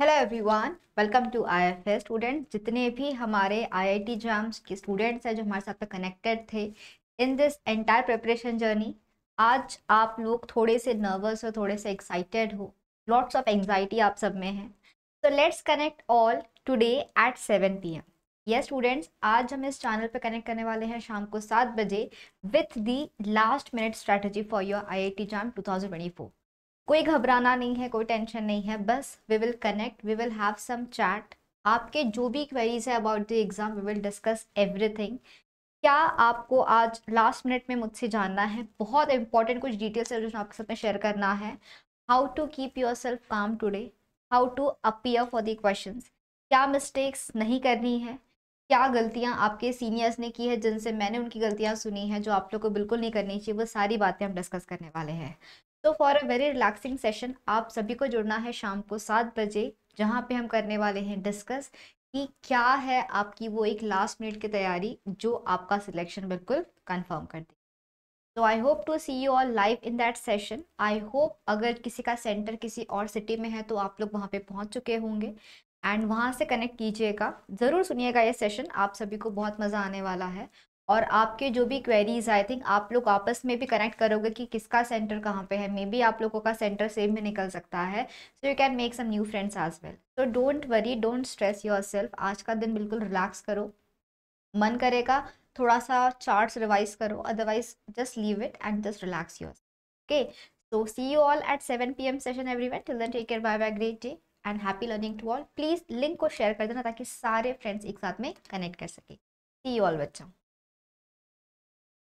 hello everyone welcome to IFS student जितने भी हमारे आईआईटी जम्स के स्टूडेंट्स हैं जो हमारे साथ कनेक्टेड तो थे in this entire preparation journey आज आप लोग थोड़े से नर्वस हो थोड़े से एक्साइटेड हो लॉट्स ऑफ एंगजाइटी आप सब में है तो let's connect all today at seven P M yes students आज हम इस चैनल पर कनेक्ट करने वाले हैं शाम को सात बजे with the last minute strategy for your I I T JAM two thousand twenty four कोई घबराना नहीं है कोई टेंशन नहीं है बस we will connect we will have some chat आपके जो भी क्वेरीज है about the exam we will discuss everything क्या आपको आज लास्ट मिनट में मुझसे जानना है बहुत इंपॉर्टेंट कुछ डिटेल्स है जो आपके साथ में शेयर करना है how to keep yourself calm today how to appear for the question क्या मिस्टेक्स नहीं करनी है क्या गलतियां आपके सीनियर्स ने की है जिनसे मैंने उनकी गलतियां सुनी है जो आप लोग को बिल्कुल नहीं करनी चाहिए वो सारी बातें हम डिस्कस करने वाले हैं तो for a very relaxing session आप सभी को जुड़ना है शाम को सात बजे जहाँ पे हम करने वाले हैं डिस्कस कि क्या है आपकी वो एक लास्ट मिनट की तैयारी जो आपका सिलेक्शन बिल्कुल कंफर्म कर दे तो I hope to see you all live in that session I hope अगर किसी का सेंटर किसी और सिटी में है तो आप लोग वहाँ पे पहुँच चुके होंगे एंड वहाँ से कनेक्ट कीजिएगा ज़रूर सुनिएगा ये सेशन आप सभी को बहुत मज़ा आने वाला है और आपके जो भी क्वेरीज आई थिंक आप लोग आपस में भी कनेक्ट करोगे कि किसका सेंटर कहाँ पे है मे बी आप लोगों का सेंटर सेम भी निकल सकता है so you can make some new friends as well so don't worry don't stress yourself आज का दिन बिल्कुल रिलैक्स करो मन करेगा थोड़ा सा चार्ट रिवाइज करो otherwise just leave it and just relax your okay so see you all at seven P M session everyone till take care bye bye great day and happy learning to all please link को share कर देना ताकि सारे friends एक साथ में connect कर सके सी यू ऑल बच्चों